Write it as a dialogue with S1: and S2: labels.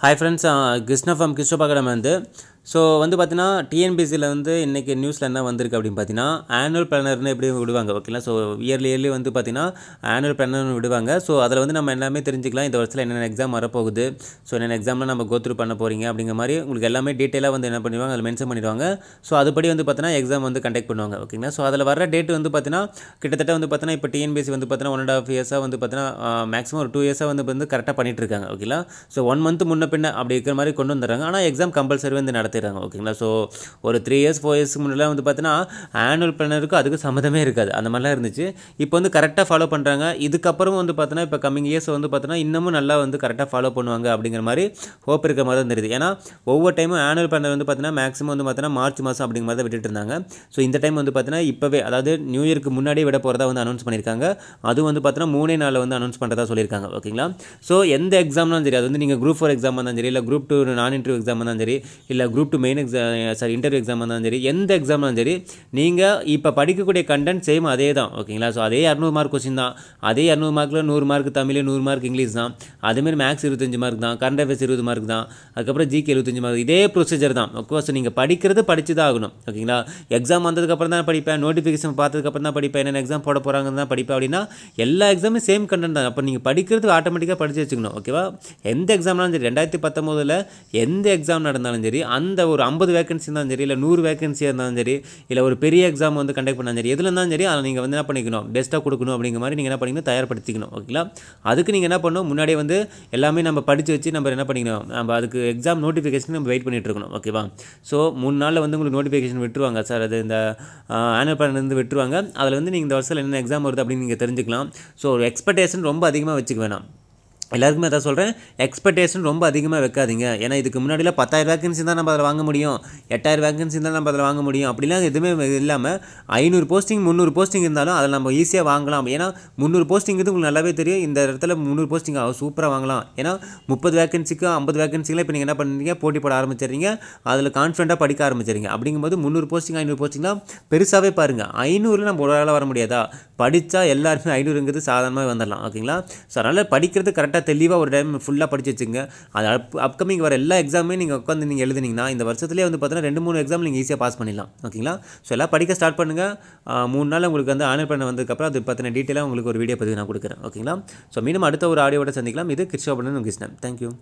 S1: hi friends Krishna from கிருஷ்ணபகடம் வந்து so வந்து பார்த்தீங்கன்னா டிஎன்பிசியில் வந்து இன்றைக்கி நியூஸில் என்ன வந்திருக்கு அப்படின்னு பார்த்தீங்கன்னா ஆனுவல் பிளானர்னு எப்படி விடுவாங்க ஓகேங்களா ஸோ இயர்லி இயர்லி வந்து பார்த்தீங்கன்னா ஆனுவல் பிளானர்னு விடுவாங்க ஸோ அதில் வந்து நம்ம எல்லாமே தெரிஞ்சுக்கலாம் இந்த வருஷத்தில் என்னென்ன எக்ஸாம் வரப்போகுது ஸோ என்னென்ன எக்ஸாம்லாம் நம்ம கோத்ரூ பண்ண போகிறீங்க அப்படிங்கிற மாதிரி உங்களுக்கு எல்லாமே டீட்டெயிலாக வந்து என்ன பண்ணிடுவாங்க அதில் மென்ஷன் பண்ணிடுவாங்க ஸோ அதுபடி வந்து பார்த்தீங்கன்னா எக்ஸாம் வந்து கண்டக்ட் பண்ணுவாங்க ஓகேங்களா ஸோ அதில் வர டேட் வந்து பார்த்தீங்கன்னா கிட்டத்தட்ட வந்து பார்த்தீங்கன்னா இப்போ டிஎன்பிசி வந்து பார்த்தீங்கன்னா ஒன் அண்ட் ஆஃப் இயர்ஸாக வந்து பார்த்தீங்கன்னா மேக்ஸிமம் ஒரு டூ இயர்ஸாக வந்து வந்து கரெக்டாக பண்ணிட்டு இருக்காங்க ஓகேங்களா ஸோ ஒன் மந்த் முன்ன பின்ன அப்படி இருக்கிற மாதிரி கொண்டு வந்துடுறாங்க ஆனால் எக்ஸாம் கம்பல்சரி வந்து நடத்து நடத்திடுறாங்க ஓகேங்களா ஸோ ஒரு த்ரீ இயர்ஸ் ஃபோர் இயர்ஸ்க்கு முன்னாடிலாம் வந்து பார்த்தீங்கன்னா ஆனுவல் இருக்கும் அதுக்கு சம்மந்தமே இருக்காது அந்த மாதிரிலாம் இருந்துச்சு இப்போ வந்து கரெக்டாக ஃபாலோ பண்ணுறாங்க இதுக்கப்புறம் வந்து பார்த்தீங்கன்னா இப்போ கம்மிங் இயர்ஸ் வந்து பார்த்தீங்கன்னா இன்னமும் நல்லா வந்து கரெக்டாக ஃபாலோ பண்ணுவாங்க அப்படிங்கிற மாதிரி ஹோப் இருக்கிற மாதிரி தான் தெரியுது ஏன்னா ஒவ்வொரு டைமும் ஆனுவல் பிளானர் வந்து பார்த்தீங்கன்னா மேக்ஸிமம் வந்து பார்த்தீங்கன்னா மார்ச் மாதம் அப்படிங்கிற மாதிரி தான் விட்டுட்டு இருந்தாங்க ஸோ இந்த டைம் வந்து பார்த்தீங்கன்னா இப்போவே அதாவது நியூ இயர்க்கு முன்னாடியே விட போகிறதா வந்து அனௌன்ஸ் பண்ணியிருக்காங்க அதுவும் வந்து பார்த்தீங்கன்னா மூணே நாளில் வந்து அனௌன்ஸ் பண்ணுறதா சொல்லியிருக்காங்க ஓகேங்களா ஸோ எந்த எக்ஸாம்னாலும் சரி அது வந்து நீங்கள் குரூப் ஃபோர் எக்ஸாம் இருந்தாலும் சரி இல்லை குரூப் டூ நான் இன்டர்வியூ எக்ஸாம் இருந்தாலும் சரி இல்லை group two main exam sorry interview exam இருந்தாலும் சரி எந்த எக்ஸாமாக இருந்தாலும் சரி நீங்கள் இப்போ படிக்கக்கூடிய கண்டென்ட் சேம் அதே தான் ஓகேங்களா ஸோ அதே இரநூறு மார்க் கொஸ்டின் தான் அதே இரநூறு மார்க்கில் நூறு மார்க் தமிழ் நூறு மார்க் இங்கிலீஷ் தான் அதேமாதிரி மேக்ஸ் இருபத்தஞ்சு மார்க் தான் கரண்ட் அஃபேர்ஸ் இருபது மார்க் தான் அதுக்கப்புறம் ஜிகே எழுபத்தஞ்சு மார்க் இதே ப்ரொசீஜர் தான் ஓகே நீங்கள் படிக்கிறது படித்து தான் ஆகணும் ஓகேங்களா எக்ஸாம் வந்ததுக்கப்புறம் தான் படிப்பேன் நோட்டிஃபிகேஷன் பார்த்ததுக்கப்புறம் தான் படிப்பேன் என்னென்ன எக்ஸாம் போட போகிறாங்கன்னு தான் படிப்பேன் அப்படின்னா எல்லா எக்ஸாமும் சேம் கண்டென்ட் தான் அப்போ நீங்கள் படிக்கிறது ஆட்டோமேட்டிக்காக படித்து வச்சுக்கணும் ஓகேவா எந்த எக்ஸாம்னாலும் சரி ரெண்டாயிரத்தி பத்தொம்போதில் எந்த எக்ஸாம் நடந்தாலும் சரி அந்த எந்த ஒரு ஐம்பது வேகன்சி இருந்தாலும் சரி இல்லை நூறு வேகன்சியாக இருந்தாலும் சரி இல்லை ஒரு பெரிய எக்ஸாம் வந்து கண்டக்ட் பண்ணாலும் சரி எதுல இருந்தாலும் சரி அதை நீங்கள் வந்து என்ன பண்ணிக்கணும் பெஸ்ட்டாக கொடுக்கணும் அப்படிங்கிற மாதிரி நீங்கள் என்ன பண்ணிக்கணும் தயார்படுத்திக்கணும் ஓகேங்களா அதுக்கு நீங்கள் என்ன பண்ணணும் முன்னாடியே வந்து எல்லாமே நம்ம படித்து வச்சு நம்ம என்ன பண்ணிக்கணும் நம்ம அதுக்கு எக்ஸாம் நோட்டிஃபிகேஷன் நம்ம வெயிட் பண்ணிகிட்டு இருக்கணும் ஓகேவா ஸோ மூணு நாளில் வந்து உங்களுக்கு நோட்டிஃபிகேஷன் விட்டுருவாங்க சார் அது இந்த ஆனுவல் பிளான் வந்து விட்டுருவாங்க அதில் வந்து நீங்கள் இந்த வருஷத்தில் என்ன எக்ஸாம் வருது அப்படின்னு நீங்கள் தெரிஞ்சுக்கலாம் ஸோ ஒரு எக்ஸ்பெக்டேஷன் ரொம்ப அதிகமாக வச்சுக்க வேணாம் எல்லாருக்குமே அதான் சொல்கிறேன் எக்ஸ்பெக்டேஷன் ரொம்ப அதிகமாக வைக்காதீங்க ஏன்னா இதுக்கு முன்னாடியில் பத்தாயிரம் வேக்கன்சி தான் நம்ம அதில் வாங்க முடியும் எட்டாயிரம் வேக்கன்சி தான் நம்ம அதில் வாங்க முடியும் அப்படிலாம் எதுவுமே இல்லாமல் ஐநூறு போஸ்டிங் முந்நூறு போஸ்டிங் இருந்தாலும் அதில் நம்ம ஈஸியாக வாங்கலாம் ஏன்னா முந்நூறு போஸ்டிங்கிறது உங்களுக்கு நல்லாவே தெரியும் இந்த இடத்துல முந்நூறு போஸ்டிங் சூப்பராக வாங்கலாம் ஏன்னா முப்பது வேக்கன்சிக்கு ஐம்பது வேக்கன்சிக்கெலாம் இப்போ நீங்கள் என்ன பண்ணுறீங்க போட்டி போட ஆரம்பிச்சிடுறீங்க அதில் கான்ஃபிடண்ட்டாக படிக்க ஆரம்பிச்சிடுறீங்க அப்படிங்கும்போது முந்நூறு போஸ்டிங் ஐநூறு போஸ்டிங்லாம் பெருசாகவே பாருங்கள் ஐநூறு நம்ம ஒரு வர முடியாதா படித்தா எல்லாருமே ஐநூறுங்கிறது சாதாரணமாக வந்துடலாம் ஓகேங்களா ஸோ அதனால் படிக்கிறது கரெக்டாக தெளிவாக ஒரு டைம் ஃபுல்லாக படித்து வச்சுங்க அது அப் அப்கமிங் வர எல்லா எக்ஸாமுமே நீங்கள் உட்காந்து நீங்கள் எழுதுனீங்கன்னா இந்த வருஷத்துலேயே வந்து பார்த்தீங்கன்னா ரெண்டு மூணு எக்ஸாம் நீங்கள் ஈஸியாக பாஸ் பண்ணிடலாம் ஓகேங்களா ஸோ எல்லாம் படிக்க ஸ்டார்ட் பண்ணுங்கள் மூணு நாள் உங்களுக்கு வந்து ஆன்லைன் பண்ண வந்ததுக்கப்புறம் அது பற்றின டீட்டெயிலாக உங்களுக்கு ஒரு வீடியோ பதிவு நான் கொடுக்குறேன் ஓகேங்களா ஸோ மீண்டும் அடுத்த ஒரு ஆடியோட சந்திக்கலாம் இது கிருஷ்ணபண்ணன் கிருஷ்ணன் தேங்க்யூ